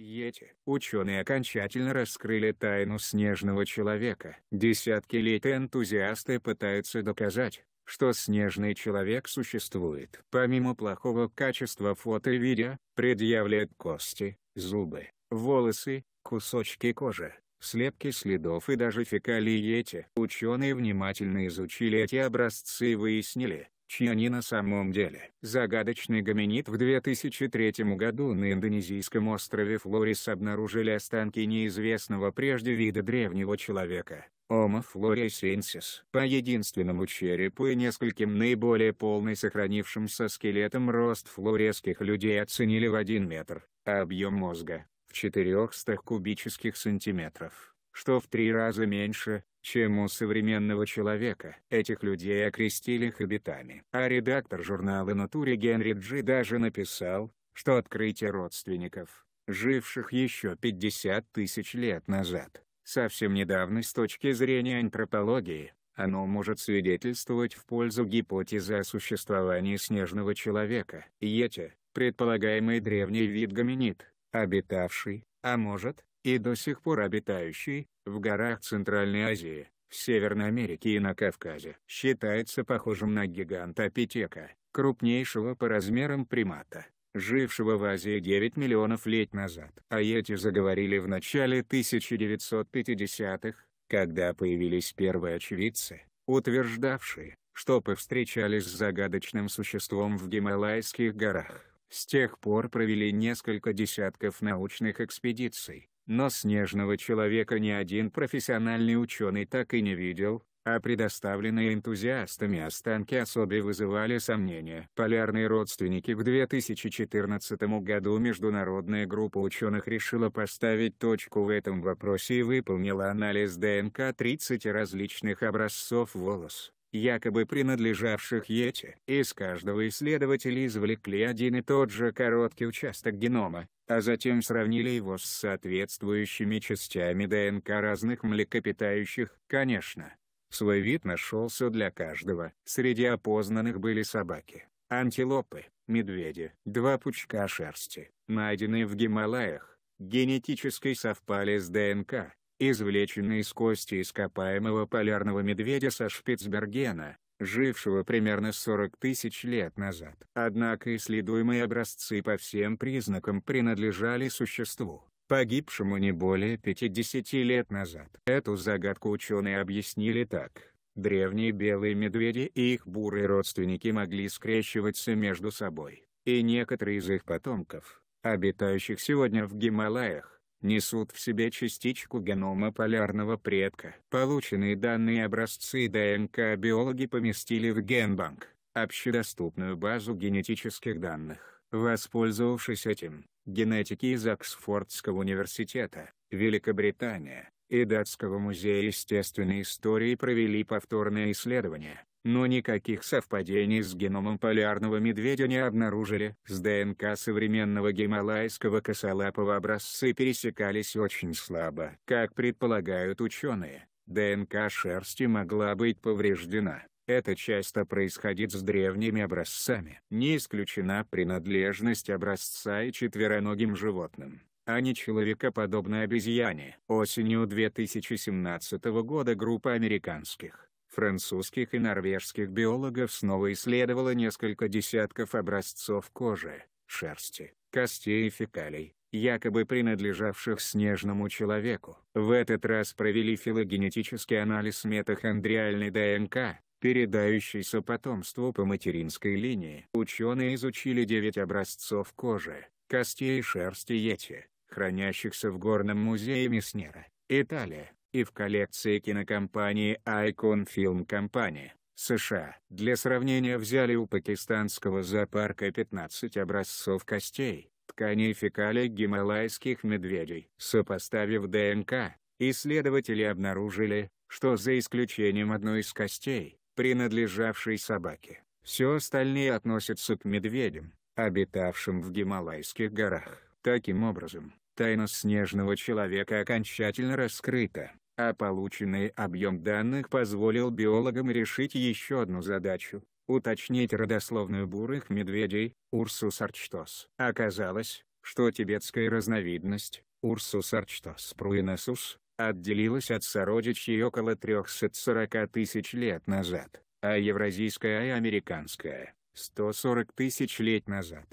Йети. Ученые окончательно раскрыли тайну снежного человека. Десятки лет энтузиасты пытаются доказать, что снежный человек существует. Помимо плохого качества фото и видео, предъявляют кости, зубы, волосы, кусочки кожи, слепки следов и даже фекалии Йети. Ученые внимательно изучили эти образцы и выяснили, чьи они на самом деле. Загадочный гоминид в 2003 году на индонезийском острове Флорис обнаружили останки неизвестного прежде вида древнего человека. Homo floresiensis. По единственному черепу и нескольким наиболее полной сохранившимся скелетам рост флоресских людей оценили в 1 метр, а объем мозга – в 400 кубических сантиметров что в три раза меньше, чем у современного человека. Этих людей окрестили хоббитами. А редактор журнала «Натуре» Генри Джи даже написал, что открытие родственников, живших еще 50 тысяч лет назад, совсем недавно с точки зрения антропологии, оно может свидетельствовать в пользу гипотезы о существовании снежного человека. Йети, предполагаемый древний вид гоминид, обитавший, а может, и до сих пор обитающий в горах Центральной Азии, в Северной Америке и на Кавказе. Считается похожим на гиганта Питека, крупнейшего по размерам примата, жившего в Азии 9 миллионов лет назад. А эти заговорили в начале 1950-х, когда появились первые очевидцы, утверждавшие, что повстречались с загадочным существом в Гималайских горах. С тех пор провели несколько десятков научных экспедиций, но снежного человека ни один профессиональный ученый так и не видел, а предоставленные энтузиастами останки особи вызывали сомнения. Полярные родственники в 2014 году международная группа ученых решила поставить точку в этом вопросе и выполнила анализ ДНК 30 различных образцов волос якобы принадлежавших Йети. Из каждого исследователя извлекли один и тот же короткий участок генома, а затем сравнили его с соответствующими частями ДНК разных млекопитающих, конечно. Свой вид нашелся для каждого. Среди опознанных были собаки, антилопы, медведи, два пучка шерсти, найденные в Гималаях, генетически совпали с ДНК, извлеченные из кости ископаемого полярного медведя со Шпицбергена, жившего примерно 40 тысяч лет назад. Однако исследуемые образцы по всем признакам принадлежали существу, погибшему не более 50 лет назад. Эту загадку ученые объяснили так. Древние белые медведи и их бурые родственники могли скрещиваться между собой, и некоторые из их потомков, обитающих сегодня в Гималаях, несут в себе частичку генома полярного предка. Полученные данные образцы ДНК биологи поместили в генбанк, общедоступную базу генетических данных. Воспользовавшись этим, генетики из Оксфордского университета, Великобритания, и Датского музея естественной истории провели повторное исследование, но никаких совпадений с геномом полярного медведя не обнаружили. С ДНК современного гималайского косолапого образцы пересекались очень слабо. Как предполагают ученые, ДНК шерсти могла быть повреждена. Это часто происходит с древними образцами. Не исключена принадлежность образца и четвероногим животным а не человекоподобной обезьяне. Осенью 2017 года группа американских французских и норвежских биологов снова исследовало несколько десятков образцов кожи, шерсти, костей и фекалий, якобы принадлежавших снежному человеку. В этот раз провели филогенетический анализ метахондриальной ДНК, передающейся потомству по материнской линии. Ученые изучили 9 образцов кожи, костей и шерсти Йети, хранящихся в Горном музее Меснера, Италия и в коллекции кинокомпании Icon Film Company, США. Для сравнения взяли у пакистанского зоопарка 15 образцов костей, тканей фекалий гималайских медведей. Сопоставив ДНК, исследователи обнаружили, что за исключением одной из костей, принадлежавшей собаке, все остальные относятся к медведям, обитавшим в Гималайских горах. Таким образом, тайна снежного человека окончательно раскрыта, а полученный объем данных позволил биологам решить еще одну задачу – уточнить родословную бурых медведей, Урсус арчтос. Оказалось, что тибетская разновидность, Урсус арчтос пруинесус, отделилась от сородичей около 340 тысяч лет назад, а евразийская и американская – 140 тысяч лет назад.